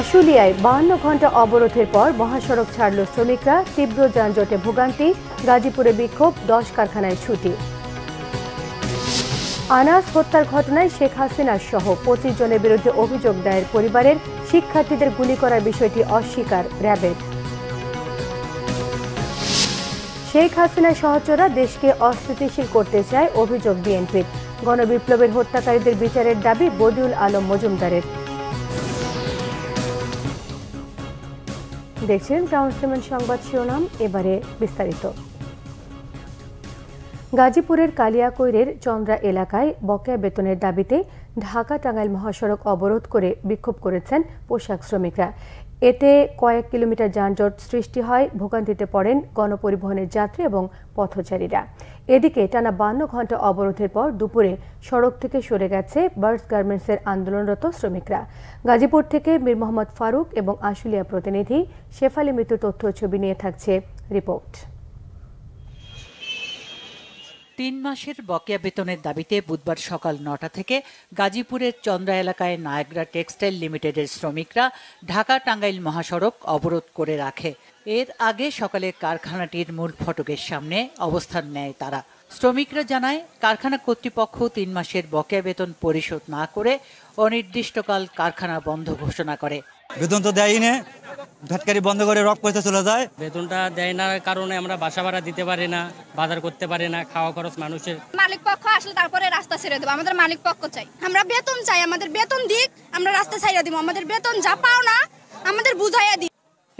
আশুলিয়ায় বাহান্ন ঘন্টা অবরোধের পর মহাসড়ক ছাড়ল শ্রমিকরা তীব্র যানজটে ভোগান্তি গাজীপুরে বিক্ষোভ দশ কারখানায় ছুটি আনাস হত্যার ঘটনায় শেখ হাসিনা সহ পঁচিশ জনের বিরুদ্ধে অভিযোগ দায়ের পরিবারের শিক্ষার্থীদের গুলি করার বিষয়টি অস্বীকার র্যাবের শেখ হাসিনা সহচরা দেশকে অস্থিতিশীল করতে চায় অভিযোগ বিএনপির গণবিপ্লবের হত্যাকারীদের বিচারের দাবি বদিউল আলম মজুমদারের দেখছেন টাউন সিমেন্ট সংবাদ শিরোনাম এবারে বিস্তারিত গাজীপুরের কালিয়াকৈরের চন্দ্রা এলাকায় বকেয়া বেতনের দাবিতে ঢাকা টাঙ্গাইল মহাসড়ক অবরোধ করে বিক্ষোভ করেছেন পোশাক শ্রমিকরা এতে কয়েক কিলোমিটার যানজট সৃষ্টি হয় ভোগান্তিতে পড়েন গণপরিবহনের যাত্রী এবং পথচারীরা এদিকে টানা বান্ন ঘন্টা অবরোধের পর দুপুরে সড়ক থেকে সরে গেছে বার্স গার্মেন্টসের আন্দোলনরত শ্রমিকরা গাজীপুর থেকে মীর মোহাম্মদ ফারুক এবং আশুলিয়া প্রতিনিধি শেফালি মৃত্যুর তথ্য ছবি নিয়ে থাকছে রিপোর্ট তিন মাসের বকেয়া বেতনের দাবিতে বুধবার সকাল নটা থেকে গাজীপুরের চন্দ্রা এলাকায় নায়গ্রা টেক্সটাইল লিমিটেডের শ্রমিকরা ঢাকা টাঙ্গাইল মহাসড়ক অবরোধ করে রাখে এর আগে সকালে কারখানাটির মূল ফটকের সামনে অবস্থান নেয় তারা শ্রমিকরা জানায় কারখানা কর্তৃপক্ষ তিন মাসের বকেয়া বেতন পরিশোধ না করে অনির্দিষ্টকাল কারখানা বন্ধ ঘোষণা করে বেতন তো দেয় না ভেটকারি বন্ধ করে রক করতে চলে যায় বেতনটা দেয় না কারণে আমরা বাসা ভাড়া দিতে পারি না বাজার করতে পারি না খাওয়া খরচ মানুষের মালিক পক্ষ আসলে তারপরে রাস্তা ছেড়ে দেবো আমাদের মালিক পক্ষ চাই আমরা বেতন চাই আমাদের বেতন দিক আমরা রাস্তা ছেড়ে দিব আমাদের বেতন যা পাও না আমাদের বুঝাইয়া দিই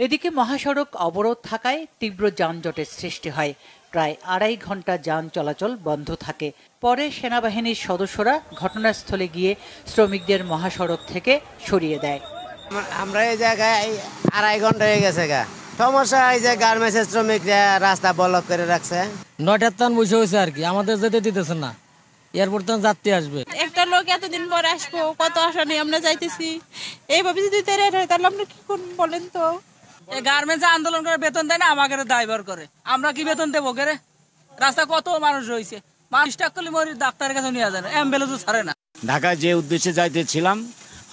এদিকে মহাসড়ক অবরোধ থাকায় তীব্র যানজটের সৃষ্টি হয় প্রায় আড়াই ঘন্টা যান চলাচল বন্ধ থাকে পরে সেনাবাহিনীর সদস্যরা ঘটনাস্থলে গিয়ে শ্রমিকদের মহাসড়ক থেকে সরিয়ে দেয় আমরা এই জায়গায় আড়াই ঘন্টা হয়ে গেছে গা সমস্যা এই যে গার্মেন্টসের শ্রমিকরা রাস্তা ব্লক করে রাখছে নয়টার তান বসে হয়েছে আর কি আমাদের যেতে দিতেছে না এয়ারপোর্ট তো যাত্রী আসবে একটা লোক এতদিন পর আসবো কত আশা নেই আমরা যাইতেছি এইভাবে যদি হয় তাহলে আমরা কি করবো বলেন তো এই গার্মেন্টস আন্দোলন করে বেতন দেয় না আমাকে ড্রাইভার করে আমরা কি বেতন দেবো কেরে রাস্তা কত মানুষ রয়েছে করলে মরি ডাক্তারের কাছে নিয়ে যায় না অ্যাম্বুলেন্সও ছাড়ে না ঢাকায় যে উদ্দেশ্যে যাইতেছিলাম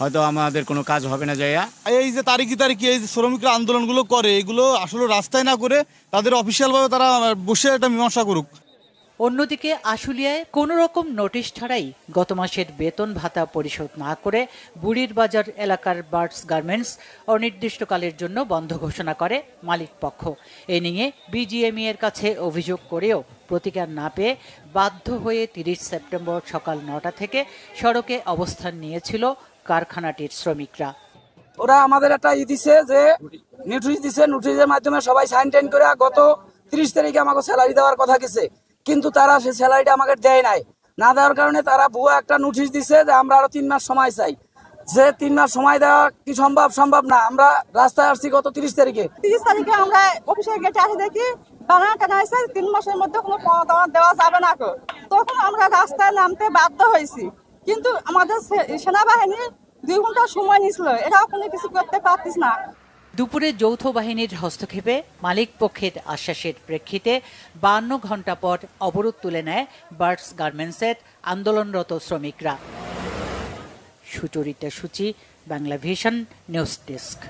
হয়তো আমাদের কোনো কাজ হবে না যাইয়া এই যে তারিখি তারিখি এই যে শ্রমিকরা আন্দোলনগুলো করে এগুলো আসলে রাস্তায় না করে তাদের অফিসিয়ালভাবে তারা বসে একটা মীমাংসা করুক অন্যদিকে আশুলিয়ায় কোনো রকম নোটিশ ছাড়াই গত মাসের বেতন ভাতা পরিশোধ না করে বুড়ির বাজার এলাকার বার্ডস গার্মেন্টস অনির্দিষ্টকালের জন্য বন্ধ ঘোষণা করে মালিক পক্ষ এ নিয়ে বিজিএমই এর কাছে অভিযোগ করেও প্রতিকার না পেয়ে বাধ্য হয়ে তিরিশ সেপ্টেম্বর সকাল নটা থেকে সড়কে অবস্থান নিয়েছিল কারখানাটির শ্রমিকরা ওরা আমাদের একটা ই দিছে যে নোটিশ দিছে নোটিশের মাধ্যমে সবাই সাইন টাইন করে গত তিরিশ তারিখে আমাকে স্যালারি দেওয়ার কথা গেছে কিন্তু তারা সে স্যালারিটা আমাকে দেয় নাই না দেওয়ার কারণে তারা ভুয়া একটা নোটিশ দিছে যে আমরা আরো তিন মাস সময় চাই যে তিন মাস সময় দেওয়া কি সম্ভব সম্ভব না আমরা রাস্তায় আসছি গত তিরিশ তারিখে তিরিশ তারিখে আমরা অফিসের গেটে আসে দেখি বাগান টানা হয়েছে তিন মাসের মধ্যে কোনো দেওয়া যাবে না তখন আমরা রাস্তায় নামতে বাধ্য হয়েছি কিন্তু আমাদের সেনাবাহিনী দুই ঘন্টা সময় নিছিল এরাও কোনো কিছু করতে পারতিস না দুপুরে যৌথ বাহিনীর হস্তক্ষেপে মালিক পক্ষের আশ্বাসের প্রেক্ষিতে বান্ন ঘণ্টা পর অবরোধ তুলে নেয় বার্ডস গার্মেন্টসের আন্দোলনরত শ্রমিকরা Sucharita Suchi Bangla vision news desk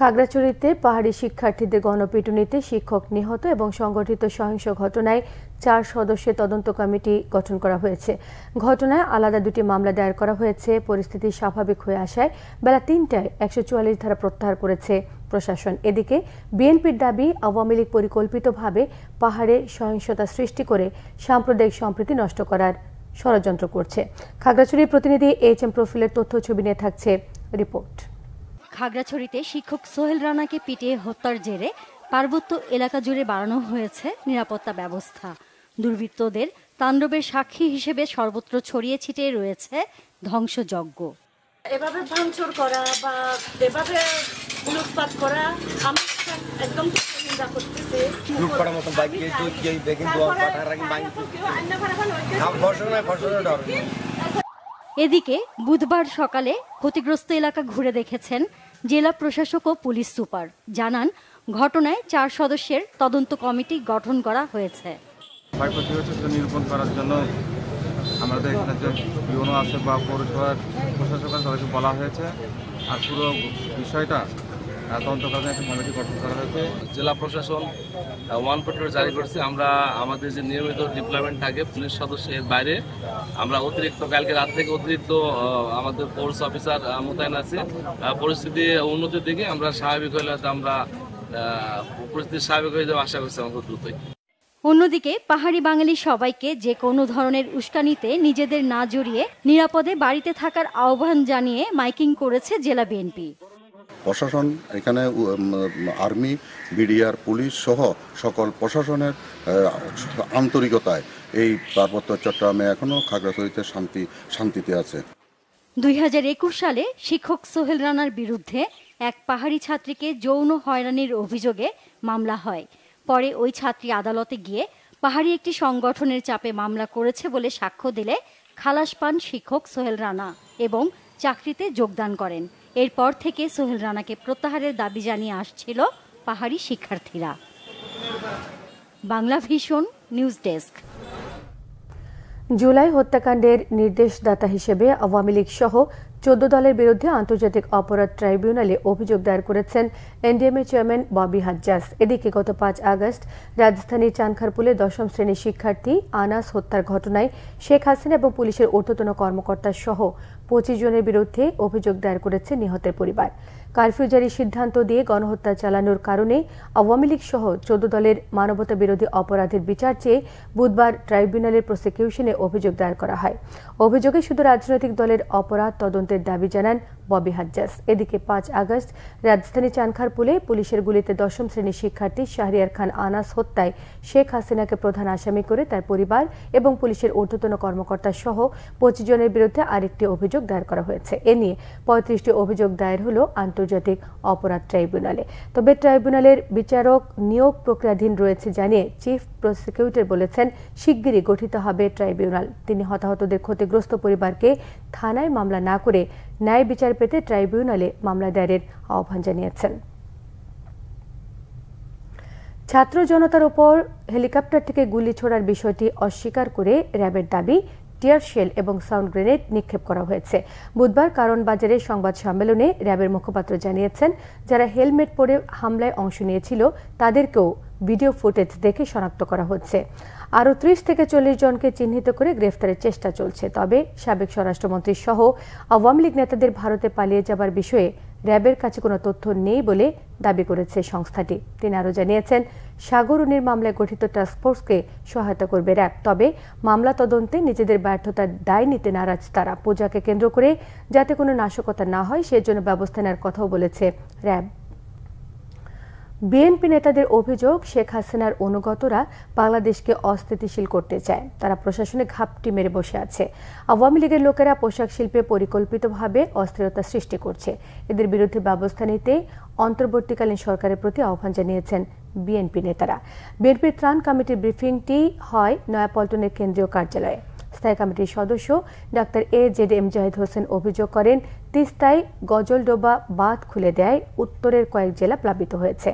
খাগড়াছড়িতে পাহাড়ি শিক্ষার্থীদের গণপিটুনিতে শিক্ষক নিহত এবং সংগঠিত সহিংস ঘটনায় চার সদস্যের তদন্ত কমিটি গঠন করা হয়েছে ঘটনায় আলাদা দুটি মামলা দায়ের করা হয়েছে পরিস্থিতি স্বাভাবিক হয়ে আসায় বেলা তিনটায় একশো চুয়াল্লিশ ধারা প্রত্যাহার করেছে প্রশাসন এদিকে বিএনপির দাবি আওয়ামী লীগ পরিকল্পিতভাবে পাহাড়ে সহিংসতা সৃষ্টি করে সাম্প্রদায়িক সম্প্রীতি নষ্ট করার ষড়যন্ত্র করছে খাগড়াছড়ির প্রতিনিধি এইচ এম প্রফুলের তথ্য ছবি নিয়ে থাকছে রিপোর্ট খাগড়াছড়িতে শিক্ষক সোহেল রানাকে পিটিয়ে হত্যার জেরে পার্বত্য এলাকা জুড়ে বাড়ানো হয়েছে নিরাপত্তা ব্যবস্থা দুর্বৃত্তদের তাণ্ডবের সাক্ষী হিসেবে সর্বত্র ছড়িয়ে ছিটিয়ে রয়েছে ধ্বংসযজ্ঞ এভাবে ভাঙচুর করা বা এভাবে লুটপাট করা আমি একদম এদিকে বুধবার সকালে ক্ষতিগ্রস্ত এলাকা ঘুরে দেখেছেন জেলা প্রশাসক ও পুলিশ সুপার জানান ঘটনায় চার সদস্যের তদন্ত কমিটি গঠন করা হয়েছে নিরূপণ করার জন্য আমাদের এখানে যে ইউনো আছে বা পৌরসভার প্রশাসক তাদেরকে বলা হয়েছে আর পুরো বিষয়টা একটা কমিটি গঠন করা হয়েছে জেলা প্রশাসন ওয়ান পেট্রোল জারি করছে আমরা আমাদের যে নিয়মিত ডিপ্লয়মেন্ট থাকে পুলিশ সদস্যের বাইরে আমরা অতিরিক্ত কালকে রাত থেকে অতিরিক্ত আমাদের ফোর্স অফিসার মোতায়েন আছে পরিস্থিতি উন্নতির দিকে আমরা স্বাভাবিক হলে আমরা পরিস্থিতি স্বাভাবিক হয়ে যাওয়া আশা করছি আমাদের দ্রুতই অন্যদিকে পাহাড়ি বাঙালি সবাইকে যে কোনো ধরনের উস্কানিতে নিজেদের না জড়িয়ে নিরাপদে বাড়িতে থাকার আহ্বান জানিয়ে মাইকিং করেছে জেলা বিএনপি প্রশাসন এখানে আর্মি বিডিআর পুলিশ সহ সকল প্রশাসনের আন্তরিকতায় এই পার্বত্য চট্টগ্রামে এখনও খাগড়াছড়িতে শান্তি শান্তিতে আছে দুই সালে শিক্ষক সোহেল রানার বিরুদ্ধে এক পাহাড়ি ছাত্রীকে যৌন হয়রানির অভিযোগে মামলা হয় পরে ওই ছাত্রী আদালতে গিয়ে পাহাড়ি একটি সংগঠনের চাপে মামলা করেছে বলে সাক্ষ্য দিলে খালাস পান শিক্ষক সোহেল রানা এবং চাকরিতে যোগদান করেন এরপর থেকে সোহেল রানাকে প্রত্যাহারের দাবি জানিয়ে আসছিল পাহাড়ি শিক্ষার্থীরা বাংলা ভীষণ নিউজ ডেস্ক জুলাই হত্যাকাণ্ডের নির্দেশদাতা হিসেবে আওয়ামী লীগ সহ চোদ্দ দলের বিরুদ্ধে আন্তর্জাতিক অপরাধ ট্রাইব্যুনালে অভিযোগ দায়ের করেছেন এনডিএমএ চেয়ারম্যান ববি হাজ্জাস এদিকে গত পাঁচ আগস্ট রাজধানীর চানখারপুলে দশম শ্রেণীর শিক্ষার্থী আনাস হত্যার ঘটনায় শেখ হাসিনা এবং পুলিশের ঊর্ধ্বতন কর্মকর্তা সহ পঁচিশ জনের বিরুদ্ধে অভিযোগ দায়ের করেছে নিহতের পরিবার কারফিউ জারি সিদ্ধান্ত দিয়ে গণহত্যা চালানোর কারণে আওয়ামী লীগ সহ চোদ্দ দলের মানবতা বিরোধী অপরাধের বিচার চেয়ে বুধবার ট্রাইব্যুনালের প্রসিকিউশনে অভিযোগ দায়ের করা হয় অভিযোগে শুধু রাজনৈতিক দলের অপরাধ তদন্তের দাবি জানান ববি হাজ্জাস এদিকে পাঁচ আগস্ট রাজধানী চানখারপুলে পুলিশের গুলিতে দশম শ্রেণীর শিক্ষার্থী শাহরিয়ার খান আনাস হত্যায় শেখ হাসিনাকে প্রধান আসামি করে তার পরিবার এবং পুলিশের ঊর্ধ্বতন কর্মকর্তা সহ পঁচিশ জনের বিরুদ্ধে আরেকটি অভিযোগ দায়ের করা হয়েছে এ নিয়ে পঁয়ত্রিশটি অভিযোগ দায়ের হল আন্তর্জাতিক অপরাধ ট্রাইব্যুনালে তবে ট্রাইব্যুনালের বিচারক নিয়োগ প্রক্রিয়াধীন রয়েছে জানিয়ে চিফ প্রসিকিউটর বলেছেন শিগগিরই গঠিত হবে ট্রাইব্যুনাল তিনি হতাহতদের ক্ষতিগ্রস্ত পরিবারকে থানায় মামলা না করে ন্যায় বিচার পেতে ট্রাইব্যুনালে মামলা দায়ের আহ্বান জানিয়েছেন ছাত্র জনতার ওপর হেলিকপ্টার থেকে গুলি ছোড়ার বিষয়টি অস্বীকার করে র্যাবের দাবি টিয়ার শেল এবং সাউন্ড গ্রেনেড নিক্ষেপ করা হয়েছে বুধবার কারণ বাজারে সংবাদ সম্মেলনে র্যাবের মুখপাত্র জানিয়েছেন যারা হেলমেট পরে হামলায় অংশ নিয়েছিল তাদেরকেও ভিডিও ফুটেজ দেখে শনাক্ত করা হচ্ছে আরও ত্রিশ থেকে চল্লিশ জনকে চিহ্নিত করে গ্রেফতারের চেষ্টা চলছে তবে সাবেক স্বরাষ্ট্রমন্ত্রী সহ আওয়ামী লীগ নেতাদের ভারতে পালিয়ে যাবার বিষয়ে র্যাবের কাছে কোনো তথ্য নেই বলে দাবি করেছে সংস্থাটি তিনি আরও জানিয়েছেন সাগরুনির মামলায় গঠিত টাস্কফোর্সকে সহায়তা করবে র্যাব তবে মামলা তদন্তে নিজেদের ব্যর্থতার দায় নিতে নারাজ তারা পূজাকে কেন্দ্র করে যাতে কোনো নাশকতা না হয় সেজন্য ব্যবস্থা নেওয়ার কথাও বলেছে র্যাব বিএনপি নেতাদের অভিযোগ শেখ হাসিনার অনুগতরা বাংলাদেশকে অস্থিতিশীল করতে চায় তারা প্রশাসনে ঘাপটি মেরে বসে আছে আওয়ামী লীগের লোকেরা পোশাক শিল্পে পরিকল্পিতভাবে অস্থিরতা সৃষ্টি করছে এদের বিরুদ্ধে ব্যবস্থা নিতে অন্তর্বর্তীকালীন সরকারের প্রতি আহ্বান জানিয়েছেন বিএনপি নেতারা বিএনপির ত্রাণ কমিটির ব্রিফিংটি হয় নয়াপল্টনের কেন্দ্রীয় কার্যালয়ে স্থায়ী কমিটির সদস্য doctor A Z M Zahid Hossain অভিযোগ করেন তিস্তায় গজলডোবা বাঁধ খুলে দেয় উত্তরের কয়েক জেলা প্লাবিত হয়েছে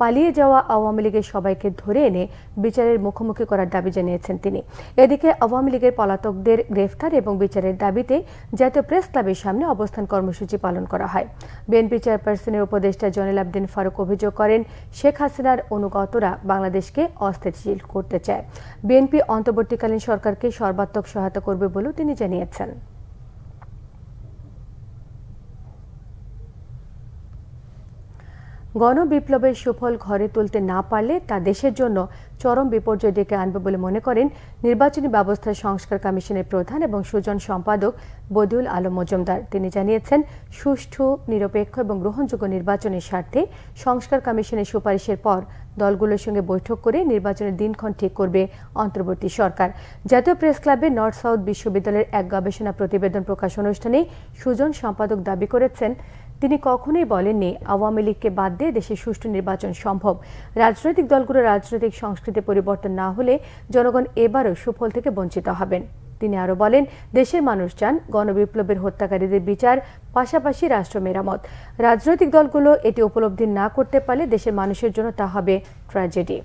পালিয়ে যাওয়া আওয়ামী লীগের সবাইকে ধরে এনে বিচারের মুখোমুখি করার দাবি জানিয়েছেন তিনি এদিকে আওয়ামী লীগের পলাতকদের গ্রেফতার এবং বিচারের দাবিতে জাতীয় প্রেস ক্লাবের সামনে অবস্থান কর্মসূচি পালন করা হয় বিএনপি চেয়ারপারসনের উপদেষ্টা জয়নাল আবদিন ফারুক অভিযোগ করেন শেখ হাসিনার অনুগতরা বাংলাদেশকে অস্থিতিশীল করতে চায় বিএনপি অন্তর্বর্তীকালীন সরকারকে সর্বাত্মক সহায়তা করবে বলেও তিনি জানিয়েছেন গণবিপ্লবের সুফল ঘরে তুলতে না পারলে তা দেশের জন্য চরম বিপর্যয় ডেকে আনবে বলে মনে করেন নির্বাচনী ব্যবস্থা সংস্কার কমিশনের প্রধান এবং সুজন সম্পাদক বদিউল আলম মজুমদার তিনি জানিয়েছেন সুষ্ঠু নিরপেক্ষ এবং গ্রহণযোগ্য নির্বাচনের স্বার্থে সংস্কার কমিশনের সুপারিশের পর দলগুলোর সঙ্গে বৈঠক করে নির্বাচনের দিনক্ষণ ঠিক করবে অন্তর্বর্তী সরকার জাতীয় প্রেস ক্লাবে নর্থ সাউথ বিশ্ববিদ্যালয়ের এক গবেষণা প্রতিবেদন প্রকাশ অনুষ্ঠানে সুজন সম্পাদক দাবি করেছেন তিনি কখনোই বলেননি আওয়ামী লীগকে বাদ দিয়ে দেশে সুষ্ঠু নির্বাচন সম্ভব রাজনৈতিক দলগুলো রাজনৈতিক সংস্কৃতি পরিবর্তন না হলে জনগণ এবারও সুফল থেকে বঞ্চিত হবেন তিনি আরও বলেন দেশের মানুষ চান গণবিপ্লবের হত্যাকারীদের বিচার পাশাপাশি রাষ্ট্র মেরামত রাজনৈতিক দলগুলো এটি উপলব্ধি না করতে পারলে দেশের মানুষের জন্য তা হবে ট্র্যাজেডি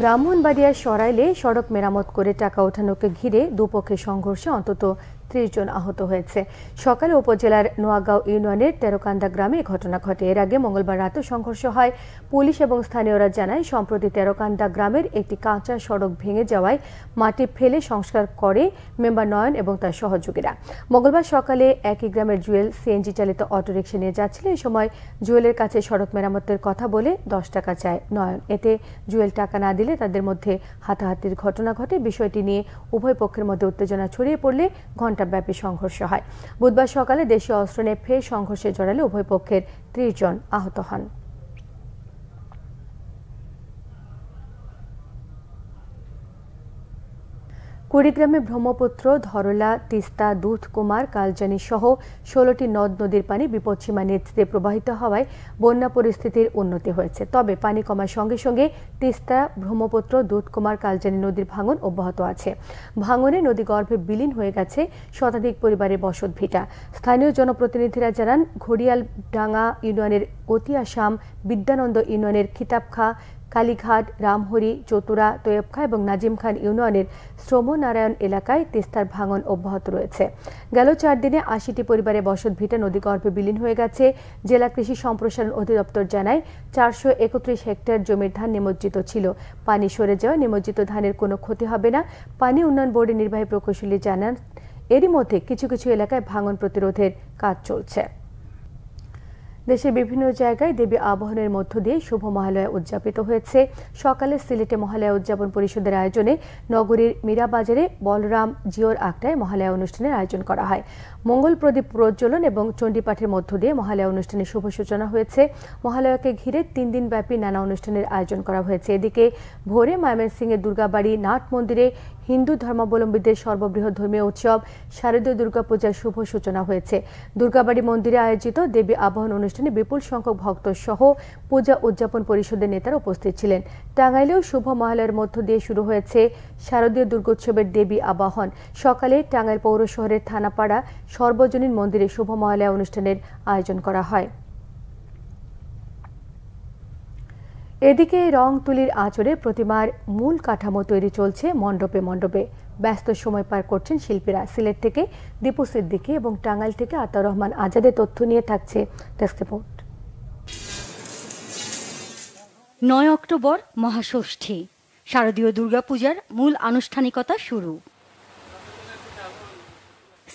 ব্রাহ্মণবাড়িয়ার সরাইলে সড়ক মেরামত করে টাকা ওঠানোকে ঘিরে দুপক্ষের সংঘর্ষে অন্তত ত্রিশ জন আহত হয়েছে সকালে উপজেলার নোয়াগাঁও ইউনিয়নের তেরোকান্দা গ্রামে ঘটনা ঘটে এর আগে মঙ্গলবার রাতে সংঘর্ষ হয় পুলিশ এবং স্থানীয়রা জানায় সম্প্রতি তেরোকান্দা গ্রামের একটি কাঁচা সড়ক ভেঙে যাওয়ায় মাটি ফেলে সংস্কার করে মেম্বার নয়ন এবং তার সহযোগীরা মঙ্গলবার সকালে একই গ্রামের জুয়েল সিএনজি চালিত অটোরিকশা নিয়ে যাচ্ছিল এ সময় জুয়েলের কাছে সড়ক মেরামতের কথা বলে দশ টাকা চায় নয়ন এতে জুয়েল টাকা না দিলে তাদের মধ্যে হাতাহাতির ঘটনা ঘটে বিষয়টি নিয়ে উভয় পক্ষের মধ্যে উত্তেজনা ছড়িয়ে পড়লে ঘন্টা ঘণ্টাব্যাপী সংঘর্ষ হয় বুধবার সকালে দেশীয় অস্ত্র নিয়ে ফের সংঘর্ষে জড়ালে উভয় পক্ষের ত্রিশ জন আহত হন কুড়িগ্রামে ব্রহ্মপুত্র ধরলা তিস্তা দুধকুমার কালজানি সহ ষোলোটি নদ নদীর পানি বিপদসীমা নেতৃত্বে প্রবাহিত হওয়ায় বন্যা পরিস্থিতির উন্নতি হয়েছে তবে পানি কমার সঙ্গে সঙ্গে তিস্তা ব্রহ্মপুত্র দুধকুমার কালজানি নদীর ভাঙন অব্যাহত আছে ভাঙনে নদী গর্ভে বিলীন হয়ে গেছে শতাধিক পরিবারের বসত ভিটা স্থানীয় জনপ্রতিনিধিরা জানান ঘড়িয়াল ডাঙ্গা ইউনিয়নের অতি আসাম বিদ্যানন্দ ইউনিয়নের খিতাবখা কালীঘাট রামহরি চতুরা তোয়েবখা এবং নাজিম খান ইউনিয়নের শ্রমনারায়ণ এলাকায় তিস্তার ভাঙন অব্যাহত রয়েছে গেল চার দিনে আশিটি পরিবারে বসত ভিটা নদীগর্ভে বিলীন হয়ে গেছে জেলা কৃষি সম্প্রসারণ অধিদপ্তর জানায় চারশো একত্রিশ হেক্টর জমির ধান নিমজ্জিত ছিল পানি সরে যাওয়া নিমজ্জিত ধানের কোনো ক্ষতি হবে না পানি উন্নয়ন বোর্ডের নির্বাহী প্রকৌশলী জানান এরই মধ্যে কিছু কিছু এলাকায় ভাঙন প্রতিরোধের কাজ চলছে দেশের বিভিন্ন জায়গায় দেবী আবাহনের মধ্য দিয়ে শুভ মহালয়া উদযাপিত হয়েছে সকালে সিলেটে মহালয়া উদযাপন পরিষদের আয়োজনে নগরীর মীরাবাজারে বলরাম জিওর আকটায় মহালয়া অনুষ্ঠানের আয়োজন করা হয় মঙ্গল প্রদীপ প্রজ্বলন এবং চণ্ডীপাঠের মধ্য দিয়ে মহালয়া অনুষ্ঠানের শুভ সূচনা হয়েছে মহালয়াকে ঘিরে তিন দিন ব্যাপী নানা অনুষ্ঠানের আয়োজন করা হয়েছে এদিকে ভোরে এর দুর্গাবাড়ি নাট মন্দিরে হিন্দু ধর্মাবলম্বীদের সর্ববৃহৎ ধর্মীয় উৎসব শারদীয় দুর্গাপূজার শুভ সূচনা হয়েছে দুর্গাবাড়ি মন্দিরে আয়োজিত দেবী আবাহন অনুষ্ঠানে বিপুল সংখ্যক ভক্ত সহ পূজা উদযাপন পরিষদের নেতারা উপস্থিত ছিলেন টাঙ্গাইলেও শুভ মহালয়ের মধ্য দিয়ে শুরু হয়েছে শারদীয় দুর্গোৎসবের দেবী আবাহন সকালে টাঙ্গাইল পৌর শহরের থানাপাড়া সর্বজনীন মন্দিরে শুভ মহালয়া অনুষ্ঠানের আয়োজন করা হয় এদিকে রং তুলির আচরে প্রতিমার মূল কাঠামো তৈরি চলছে মণ্ডপে মণ্ডপে ব্যস্ত সময় পার করছেন শিল্পীরা সিলেট থেকে দীপু সিদ্দিকি এবং টাঙ্গাইল থেকে আতাউর রহমান আজাদের তথ্য নিয়ে থাকছে রিপোর্ট নয় অক্টোবর মহাষষ্ঠী শারদীয় দুর্গাপূজার মূল আনুষ্ঠানিকতা শুরু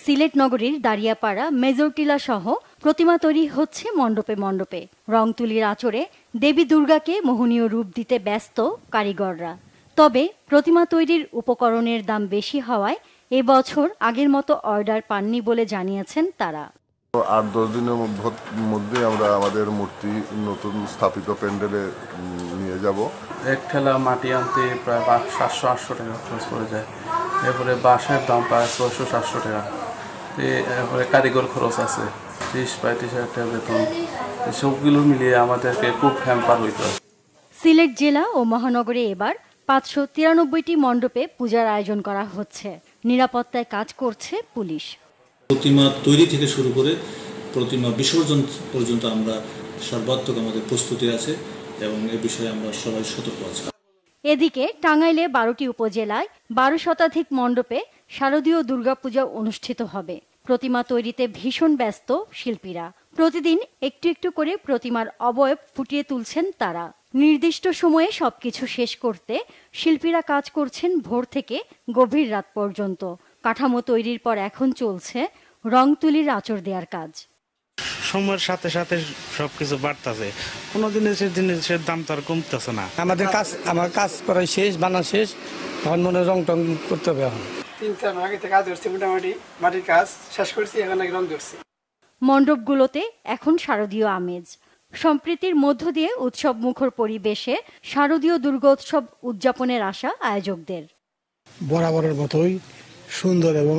সিলেট নগরীর দাঁড়িয়াপাড়া মেজরটিলা সহ প্রতিমা তৈরি হচ্ছে মণ্ডপে মণ্ডপে রং তুলির আচরে দেবী দুর্গাকে মোহনীয় রূপ দিতে ব্যস্ত কারিগররা তবে প্রতিমা তৈরির উপকরণের দাম বেশি হওয়ায় এবছর আগের মতো অর্ডার পাননি বলে জানিয়েছেন তারা আট দশ দিনের মধ্যে আমরা আমাদের মূর্তি নতুন স্থাপিত প্যান্ডেলে নিয়ে যাব এক ঠেলা মাটি আনতে প্রায় সাতশো আটশো টাকা খরচ পড়ে যায় এরপরে বাসের দাম প্রায় ছয়শো সাতশো টাকা কারিগর খরচ আছে ত্রিশ পঁয়ত্রিশ হাজার টাকা বেতন সবগুলো মিলিয়ে আমাদেরকে খুব হ্যাম্পার হইত সিলেট জেলা ও মহানগরে এবার পাঁচশো তিরানব্বইটি মণ্ডপে পূজার আয়োজন করা হচ্ছে নিরাপত্তায় কাজ করছে পুলিশ প্রতিমা তৈরি থেকে শুরু করে প্রতিমা বিসর্জন পর্যন্ত আমরা সর্বাত্মক আমাদের প্রস্তুতি আছে এবং এ বিষয়ে আমরা সবাই সতর্ক আছি এদিকে টাঙ্গাইলে বারোটি উপজেলায় বারো শতাধিক মণ্ডপে শারদীয় দুর্গাপূজা অনুষ্ঠিত হবে প্রতিমা তৈরিতে ভীষণ ব্যস্ত শিল্পীরা প্রতিদিন একটু একটু করে প্রতিমার অবয়ব ফুটিয়ে তুলছেন তারা নির্দিষ্ট সময়ে সবকিছু শেষ করতে শিল্পীরা কাজ করছেন ভোর থেকে গভীর রাত পর্যন্ত কাঠামো তৈরির পর এখন চলছে রং তুলির আচর দেওয়ার কাজ সময়ের সাথে সাথে সবকিছু বাড়তেছে কোনো জিনিসের জিনিসের দাম তো আর কমতেছে না আমাদের কাজ আমার কাজ করা শেষ বানা শেষ এখন মনে রং টং করতে হবে এখন তিন চার মাস আগে কাজ মোটামুটি মাটির কাজ শেষ করছি এখন রং মণ্ডপগুলোতে এখন শারদীয় আমেজ সম্প্রীতির মধ্য দিয়ে উৎসব মুখর পরিবেশে শারদীয় দুর্গোৎসব উদযাপনের আশা আয়োজকদের বরাবরের মতোই সুন্দর এবং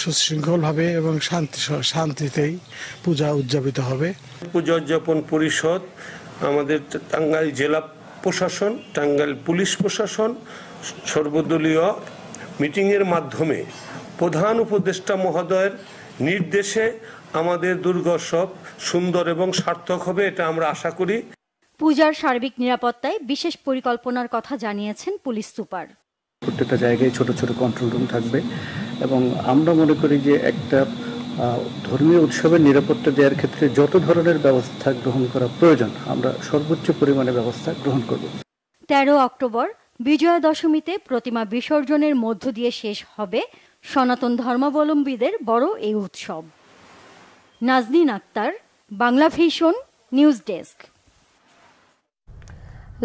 সুশৃঙ্খল হবে এবং শান্তি শান্তিতেই পূজা উদযাপিত হবে পূজা উদযাপন পরিষদ আমাদের টাঙ্গাইল জেলা প্রশাসন টাঙ্গাইল পুলিশ প্রশাসন সর্বদলীয় মিটিংয়ের মাধ্যমে প্রধান উপদেষ্টা মহোদয়ের নির্দেশে আমাদের দুর্গোৎসব সুন্দর এবং সার্থক হবে এটা আমরা আশা করি পূজার সার্বিক নিরাপত্তায় বিশেষ পরিকল্পনার কথা জানিয়েছেন পুলিশ সুপার প্রত্যেকটা জায়গায় ছোট ছোট কন্ট্রোল রুম থাকবে এবং আমরা মনে করি যে একটা ধর্মীয় উৎসবের নিরাপত্তা দেওয়ার ক্ষেত্রে যত ধরনের ব্যবস্থা গ্রহণ করা প্রয়োজন আমরা সর্বোচ্চ পরিমাণে ব্যবস্থা গ্রহণ করব তেরো অক্টোবর বিজয়া দশমীতে প্রতিমা বিসর্জনের মধ্য দিয়ে শেষ হবে সনাতন ধর্মাবলম্বীদের বড় এই উৎসব Nazneen Akter Bangla vision news desk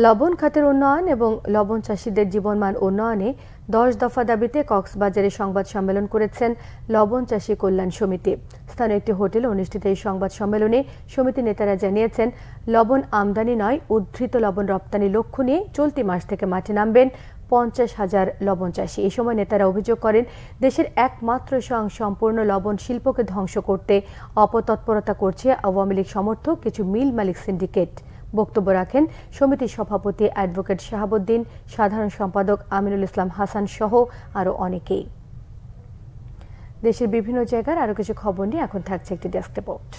লবণ খাতের উন্নয়ন এবং লবণ চাষীদের জীবনমান উন্নয়নে দশ দফা দাবিতে কক্সবাজারে সংবাদ সম্মেলন করেছেন লবণ চাষী কল্যাণ সমিতি স্থানীয় একটি হোটেলে অনুষ্ঠিত এই সংবাদ সম্মেলনে সমিতি নেতারা জানিয়েছেন লবণ আমদানি নয় উদ্ধৃত লবণ রপ্তানি লক্ষ্য নিয়ে চলতি মাস থেকে মাঠে নামবেন পঞ্চাশ হাজার লবণ চাষী এ সময় নেতারা অভিযোগ করেন দেশের একমাত্র সম্পূর্ণ লবণ শিল্পকে ধ্বংস করতে অপতৎপরতা করছে আওয়ামী লীগ সমর্থক কিছু মিল মালিক সিন্ডিকেট বক্তব্য রাখেন সমিতির সভাপতি অ্যাডভোকেট শাহাবুদ্দিন সাধারণ সম্পাদক আমিনুল ইসলাম হাসান সহ আরও অনেকেই দেশের বিভিন্ন জায়গার আরও কিছু খবর নিয়ে এখন থাকছে একটি ডেস্ক রিপোর্ট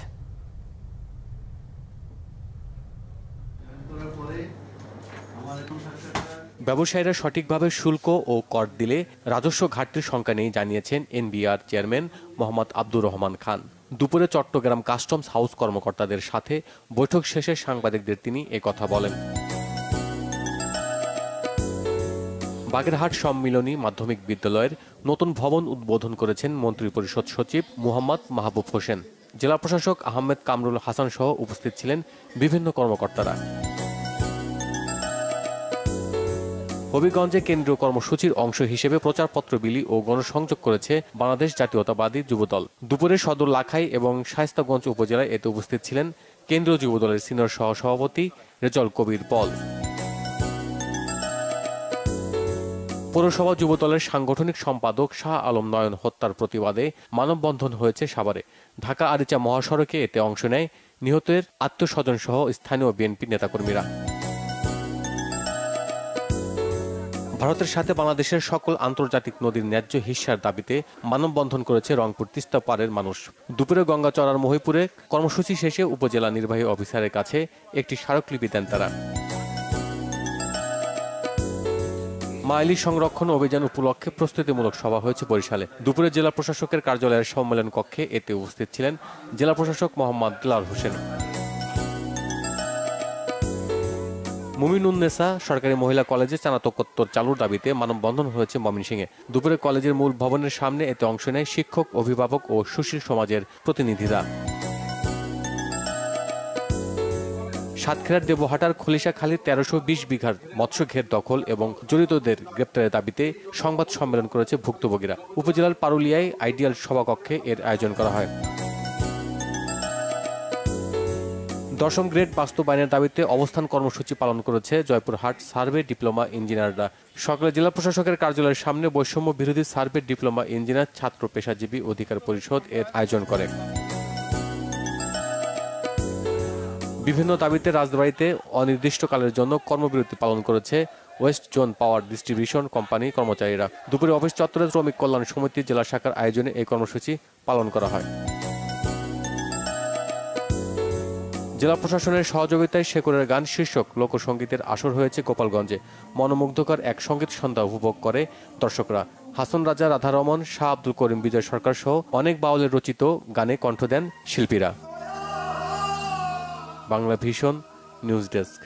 ব্যবসায়ীরা সঠিকভাবে শুল্ক ও কর দিলে রাজস্ব ঘাটতির সংখ্যা নেই জানিয়েছেন এনবিআর চেয়ারম্যান মোহাম্মদ আব্দুর রহমান খান দুপুরে চট্টগ্রাম কাস্টমস হাউস কর্মকর্তাদের সাথে বৈঠক শেষে সাংবাদিকদের তিনি কথা বলেন বাগেরহাট সম্মিলনী মাধ্যমিক বিদ্যালয়ের নতুন ভবন উদ্বোধন করেছেন মন্ত্রিপরিষদ সচিব মোহাম্মদ মাহবুব হোসেন জেলা প্রশাসক আহমেদ কামরুল হাসান সহ উপস্থিত ছিলেন বিভিন্ন কর্মকর্তারা হবিগঞ্জে কেন্দ্রীয় কর্মসূচির অংশ হিসেবে প্রচারপত্র বিলি ও গণসংযোগ করেছে বাংলাদেশ জাতীয়তাবাদী যুবদল দুপুরে সদর লাখাই এবং শায়স্তাগঞ্জ উপজেলায় এতে উপস্থিত ছিলেন কেন্দ্রীয় যুবদলের সিনিয়র সহসভাপতি রেজল কবির পল পৌরসভা যুবদলের সাংগঠনিক সম্পাদক শাহ আলম নয়ন হত্যার প্রতিবাদে মানববন্ধন হয়েছে সাভারে ঢাকা আরিচা মহাসড়কে এতে অংশ নেয় নিহতের আত্মস্বজন সহ স্থানীয় বিএনপি নেতাকর্মীরা ভারতের সাথে বাংলাদেশের সকল আন্তর্জাতিক নদীর ন্যায্য হিসার দাবিতে মানববন্ধন করেছে রংপুর তিস্তা পারের মানুষ দুপুরে চড়ার মহিপুরে কর্মসূচি শেষে উপজেলা নির্বাহী অফিসারের কাছে একটি স্মারকলিপি দেন তারা মাইলি সংরক্ষণ অভিযান উপলক্ষে প্রস্তুতিমূলক সভা হয়েছে বরিশালে দুপুরে জেলা প্রশাসকের কার্যালয়ের সম্মেলন কক্ষে এতে উপস্থিত ছিলেন জেলা প্রশাসক মোহাম্মদ দুলাল হোসেন মুমিনুন্নেসা সরকারি মহিলা কলেজে স্নাতকোত্তর চালুর দাবিতে মানববন্ধন হয়েছে ময়মনসিংহে দুপুরে কলেজের মূল ভবনের সামনে এতে অংশ নেয় শিক্ষক অভিভাবক ও সুশীল সমাজের প্রতিনিধিরা সাতক্ষীরার দেবহাটার খলিশাখালীর তেরোশো বিশ বিঘার মৎস্য ঘের দখল এবং জড়িতদের গ্রেপ্তারের দাবিতে সংবাদ সম্মেলন করেছে ভুক্তভোগীরা উপজেলার পারুলিয়ায় আইডিয়াল সভাকক্ষে এর আয়োজন করা হয় দশম গ্রেড বাস্তবায়নের দাবিতে অবস্থান কর্মসূচি পালন করেছে জয়পুরহাট সার্ভে ডিপ্লোমা ইঞ্জিনিয়াররা সকালে জেলা প্রশাসকের কার্যালয়ের সামনে বৈষম্য বিরোধী সার্ভে ডিপ্লোমা ইঞ্জিনিয়ার ছাত্র পেশাজীবী অধিকার পরিষদ এর আয়োজন করে বিভিন্ন দাবিতে রাজবাড়িতে অনির্দিষ্টকালের জন্য কর্মবিরতি পালন করেছে west zone power distribution company কর্মচারীরা দুপুরে অফিস চত্বরে শ্রমিক কল্যাণ সমিতি জেলা শাখার আয়োজনে এই কর্মসূচি পালন করা হয় জেলা প্রশাসনের সহযোগিতায় শেখরের গান শীর্ষক লোকসঙ্গীতের আসর হয়েছে গোপালগঞ্জে মনোমুগ্ধকর এক সঙ্গীত সন্ধ্যা উপভোগ করে দর্শকরা হাসন রাজা রাধারমন শাহ আব্দুল করিম বিজয় সরকার সহ অনেক বাউলের রচিত গানে কণ্ঠ দেন শিল্পীরা বাংলা ভীষণ নিউজ ডেস্ক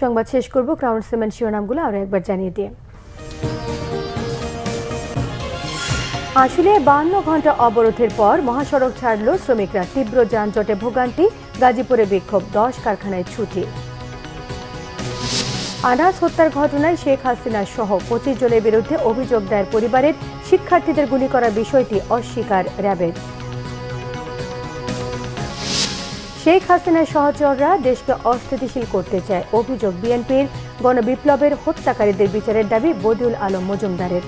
সংবাদ শেষ করব ক্রাউন সিমেন্ট শিরোনামগুলো আরও একবার জানিয়ে দিয়ে আসলে বান্ন ঘন্টা অবরোধের পর মহাসড়ক ছাড়ল শ্রমিকরা তীব্র যানজটে ভোগান্তি গাজীপুরে বিক্ষোভ দশ কারখানায় ছুটি আনাস হত্যার ঘটনায় শেখ হাসিনা সহ পঁচিশ জনের বিরুদ্ধে অভিযোগ দায়ের পরিবারের শিক্ষার্থীদের গুলি করা বিষয়টি অস্বীকার র্যাবের শেখ হাসিনার সহচররা দেশকে অস্থিতিশীল করতে চায় অভিযোগ বিএনপির গণবিপ্লবের হত্যাকারীদের বিচারের দাবি বদিউল আলম মজুমদারের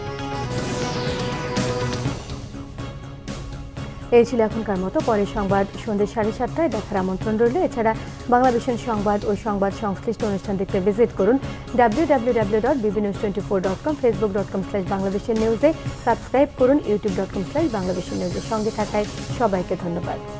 এই ছিল এখনকার মতো পরের সংবাদ সন্ধ্যে সাড়ে সাতটায় দেখার আমন্ত্রণ রইল এছাড়া বাংলা ভীষণ সংবাদ ও সংবাদ সংশ্লিষ্ট অনুষ্ঠান দেখতে ভিজিট করুন W W W dot BB news twenty four dot com Facebook dot com slash বাংলাদেশের নিউজে সাবস্ক্রাইব করুন ইউটিউব ডট কম স্ল্যাশ বাংলাদেশের নিউজের সঙ্গে থাকায় সবাইকে ধন্যবাদ